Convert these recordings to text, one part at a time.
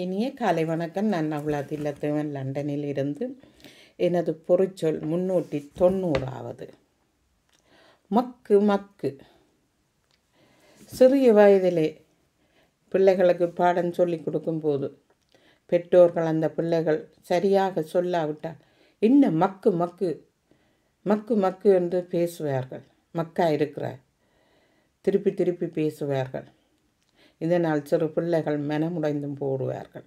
இனிய காலை வணக்கம் நான் அவ்வளோ இல்லத்தேவன் லண்டனில் இருந்து எனது பொறிச்சொல் முன்னூற்றி தொண்ணூறாவது மக்கு மக்கு சிறிய வயதிலே பிள்ளைகளுக்கு பாடம் சொல்லி கொடுக்கும்போது பெற்றோர்கள் அந்த பிள்ளைகள் சரியாக சொல்லாவிட்டால் என்ன மக்கு மக்கு மக்கு மக்கு என்று பேசுவார்கள் மக்கா இருக்கிற திருப்பி திருப்பி பேசுவார்கள் இதனால் சிறு பிள்ளைகள் மனமுடைந்தும் போடுவார்கள்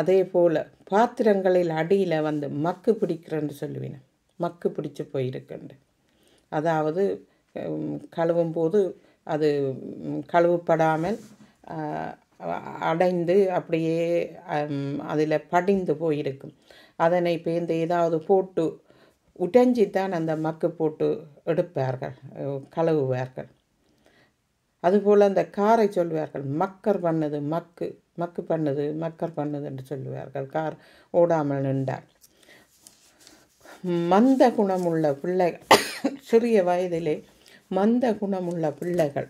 அதே போல் பாத்திரங்களில் அடியில் வந்து மக்கு பிடிக்கிறேன்னு சொல்லுவேன் மக்கு பிடிச்சி போயிருக்கண்டு அதாவது கழுவும் போது அது கழுவுப்படாமல் அடைந்து அப்படியே அதில் படிந்து போயிருக்கும் அதனை பேந்து ஏதாவது போட்டு உடைஞ்சி தான் அந்த மக்கு போட்டு எடுப்பார்கள் கழுவுவார்கள் அதுபோல் அந்த காரை சொல்வார்கள் மக்கர் பண்ணது மக்கு மக்கு பண்ணது மக்கர் பண்ணது என்று சொல்லுவார்கள் கார் ஓடாமல் நின்றார் மந்த குணமுள்ள பிள்ளைகள் சிறிய வயதிலே மந்த குணமுள்ள பிள்ளைகள்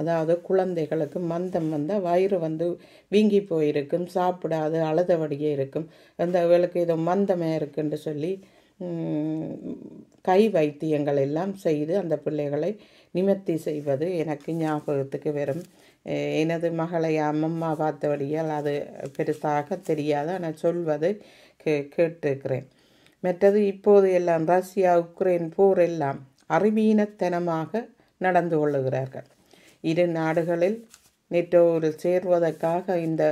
அதாவது குழந்தைகளுக்கு மந்தம் வந்த வயிறு வந்து வீங்கி போயிருக்கும் சாப்பிடாது அழுதபடியே இருக்கும் அந்த இவளுக்கு ஏதோ மந்தமே இருக்குன்னு சொல்லி கை வைத்தியங்கள் எல்லாம் செய்து அந்த பிள்ளைகளை நிமர்த்தி செய்வது எனக்கு ஞாபகத்துக்கு வரும் எனது மகளை அம்மம்மா பார்த்தபடியால் அது பெருசாக தெரியாது ஆனால் சொல்வது கே கேட்டிருக்கிறேன் மற்றது இப்போது எல்லாம் ரஷ்யா உக்ரைன் போர் எல்லாம் அறிவீனத்தனமாக நடந்து கொள்ளுகிறார்கள் இரு நாடுகளில் நெட்டோவில் சேர்வதற்காக இந்த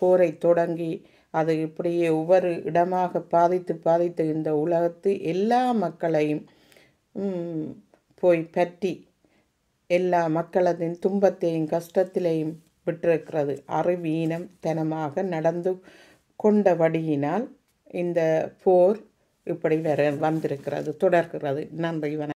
போரை தொடங்கி அது இப்படியே ஒவ்வொரு இடமாக பாதித்து பாதித்து இந்த உலகத்து எல்லா மக்களையும் போய் பற்றி எல்லா மக்களதின் துன்பத்தையும் கஷ்டத்திலையும் விட்டிருக்கிறது அறிவீனம் தனமாக நடந்து கொண்டபடியினால் இந்த போர் இப்படி வர வந்திருக்கிறது தொடர்கிறது நன்றி வணக்கம்